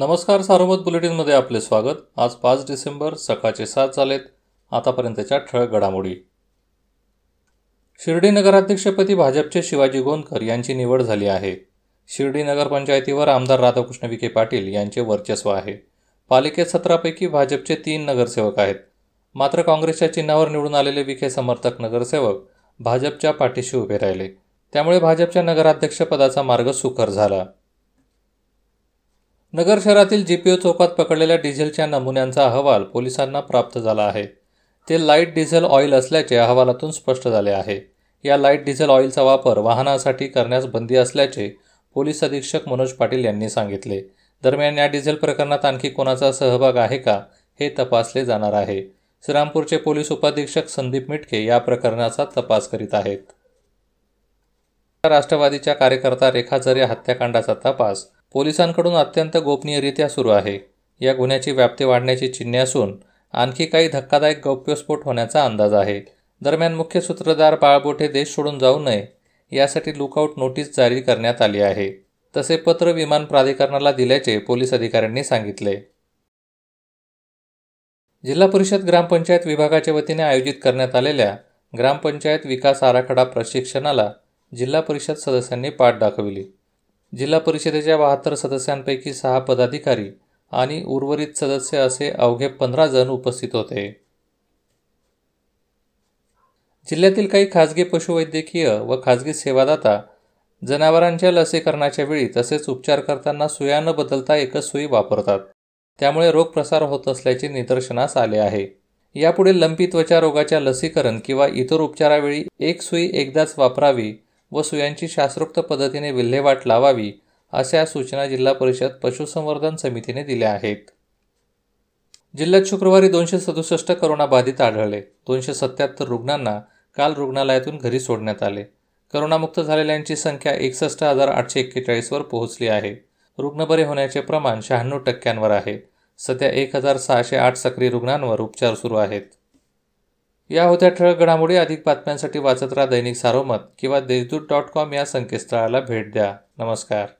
नमस्कार सार्वमत बुलेटिनमध्ये आपले स्वागत आज पाच डिसेंबर सकाळचे सात झालेत आतापर्यंतच्या ठळक घडामोडी शिर्डी नगराध्यक्षपदी भाजपचे शिवाजी गोंदकर यांची निवड झाली आहे शिर्डी नगरपंचायतीवर आमदार राधाकृष्ण विखे पाटील यांचे वर्चस्व आहे पालिकेत सतरापैकी भाजपचे तीन नगरसेवक आहेत मात्र काँग्रेसच्या चिन्हावर निवडून आलेले विखे समर्थक नगरसेवक भाजपच्या पाठीशी उभे राहिले त्यामुळे भाजपच्या नगराध्यक्षपदाचा मार्ग सुकर झाला नगर शहरातील जीपीओ चौकात पकडलेल्या डिझेलच्या नमुन्यांचा अहवाल पोलिसांना प्राप्त झाला आहे ते लाईट डिझेल ऑइल असल्याचे अहवालातून स्पष्ट झाले आहे या लाईट डिझेल ऑइलचा वापर वाहनासाठी करण्यास बंदी असल्याचे पोलीस अधीक्षक मनोज पाटील यांनी सांगितले दरम्यान या डिझेल प्रकरणात आणखी कोणाचा सहभाग आहे का हे तपासले जाणार आहे श्रीरामपूरचे पोलीस उपाधीक्षक संदीप मिटके या प्रकरणाचा तपास करीत आहेत राष्ट्रवादीच्या कार्यकर्ता रेखा हत्याकांडाचा तपास पोलिसांकडून अत्यंत गोपनीयरित्या सुरू आहे या गुन्ह्याची व्याप्ती वाढण्याची चिन्हे असून आणखी काही धक्कादायक गौप्यस्फोट होण्याचा अंदाज आहे दरम्यान मुख्य सूत्रधार बाळबोठे देश सोडून जाऊ नये यासाठी लुकआउट नोटीस जारी करण्यात आली आहे तसे पत्र विमान प्राधिकरणाला दिल्याचे पोलीस अधिकाऱ्यांनी सांगितले जिल्हा परिषद ग्रामपंचायत विभागाच्या वतीने आयोजित करण्यात आलेल्या ग्रामपंचायत विकास आराखडा प्रशिक्षणाला जिल्हा परिषद सदस्यांनी पाठ दाखविली जिल्हा परिषदेच्या बहात्तर सदस्यांपैकी सहा पदाधिकारी आणि उर्वरित सदस्य असे अवघे पंधरा जण उपस्थित होते जिल्ह्यातील काही खाजगी पशुवैद्यकीय व खाजगी सेवादाता जनावरांच्या लसीकरणाच्या वेळी तसेच उपचार करताना सुया न बदलता एकच सुई वापरतात त्यामुळे रोग प्रसार होत असल्याचे निदर्शनास आले आहे यापुढे लंपी त्वचा रोगाच्या लसीकरण किंवा इतर उपचारावेळी एक सुई एकदाच वापरावी व सुयांची शास्त्रोक्त पद्धतीने विल्हेवाट लावावी अशा सूचना जिल्हा परिषद पशुसंवर्धन समितीने दिल्या आहेत जिल्ह्यात शुक्रवारी दोनशे सदुसष्ट करोनाबाधित आढळले दोनशे सत्याहत्तर रुग्णांना काल रुग्णालयातून घरी सोडण्यात आले करोनामुक्त झालेल्यांची संख्या एकसष्ट हजार आठशे एक्केचाळीसवर पोहोचली आहे रुग्ण बरे होण्याचे प्रमाण शहाण्णव टक्क्यांवर आहे सध्या एक हजार सहाशे आठ सक्रिय रुग्णांवर उपचार सुरू आहेत या होत्या ठळक घडामोडी अधिक बातम्यांसाठी वाचत राहा दैनिक सारोमत किंवा देशदूत डॉट कॉम या संकेतस्थळाला भेट द्या नमस्कार